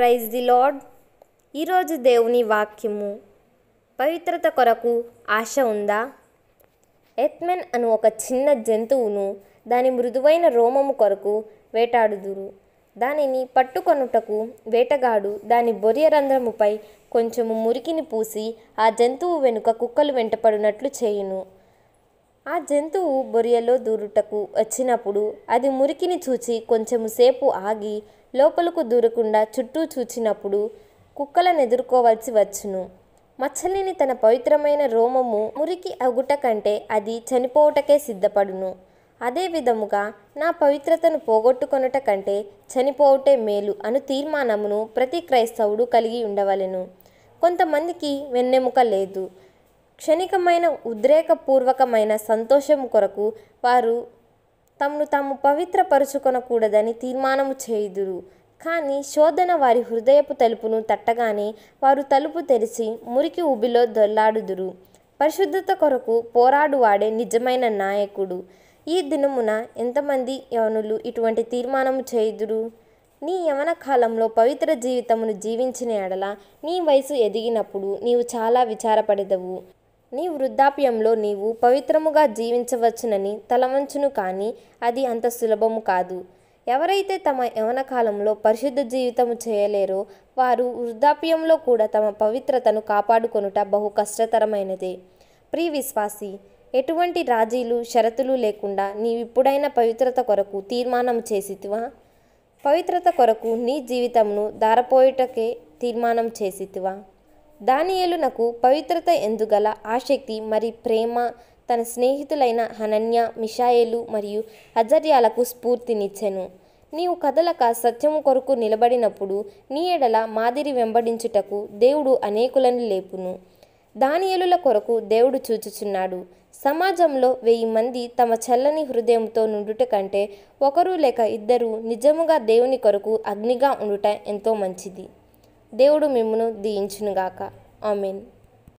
praise the lord ఈరోజు దేవుని వాక్యము పవిత్రత కొరకు ఆశ ఉందా ఎత్మెన్ అను ఒక చిన్న జంతువును దాని మృదువైన రోమము కొరకు వేటాడుదురు దానిని పట్టుకొనుటకు వేటగాడు దాని బొరియ రంధ్రముపై కొంచెము మురికిని పూసి ఆ జంతువు వెనుక కుక్కలు వెంటపడినట్లు చేయును ఆ జంతువు బొరియలో దూరుటకు వచ్చినప్పుడు అది మురికిని చూచి కొంచెము సేపు ఆగి లోపలకు దూరకుండా చుట్టూ చూచినప్పుడు కుక్కలను ఎదుర్కోవాల్సి వచ్చును మచ్చలిని తన పవిత్రమైన రోమము మురికి అగుట కంటే అది చనిపోవుటకే సిద్ధపడును అదే విధముగా నా పవిత్రతను పోగొట్టుకొనుట కంటే చనిపోవుటే మేలు అను తీర్మానమును ప్రతి క్రైస్తవుడు కలిగి ఉండవలెను కొంతమందికి వెన్నెముక లేదు క్షణికమైన ఉద్రేకపూర్వకమైన సంతోషం కొరకు వారు తమను తాము పవిత్రపరుచుకొనకూడదని తీర్మానము చేయుదురు కానీ శోధన వారి హృదయపు తలుపును తట్టగానే వారు తలుపు తెరిచి మురికి ఉబిలో దొల్లాడుదురు పరిశుద్ధత కొరకు పోరాడు వాడే నిజమైన నాయకుడు ఈ దినమున ఎంతమంది యవనులు ఇటువంటి తీర్మానము చేయుదురు నీ యవన కాలంలో పవిత్ర జీవితమును జీవించిన ఎడల నీ వయసు ఎదిగినప్పుడు నీవు చాలా విచారపడేదవు నీ వృద్ధాప్యంలో నీవు పవిత్రముగా జీవించవచ్చునని తలవంచును కానీ అది అంత సులభము కాదు ఎవరైతే తమ యవన కాలంలో పరిశుద్ధ జీవితము చేయలేరో వారు వృద్ధాప్యంలో కూడా తమ పవిత్రతను కాపాడుకొనుట బహు కష్టతరమైనదే ప్రీ విశ్వాసి ఎటువంటి రాజీలు షరతులు లేకుండా నీవిప్పుడైనా పవిత్రత కొరకు తీర్మానం చేసితివా పవిత్రత కొరకు నీ జీవితంను దారపోయుటకే తీర్మానం చేసితివా దానియేలునకు పవిత్రత ఎందుగల ఆసక్తి మరి ప్రేమ తన స్నేహితులైన హనన్య మిషాయేలు మరియు అజర్యాలకు స్ఫూర్తినిచ్చెను నీవు కదలక సత్యము కొరకు నిలబడినప్పుడు నీ ఎడల మాదిరి వెంబడించుటకు దేవుడు అనేకులను లేపును దానియలుల కొరకు దేవుడు చూచుచున్నాడు సమాజంలో వెయ్యి మంది తమ చల్లని హృదయంతో నుండుట కంటే ఒకరు లేక ఇద్దరు నిజముగా దేవుని కొరకు అగ్నిగా ఉండుట ఎంతో మంచిది దేవుడు మిమ్మను దీయించునుగాక ఆమెన్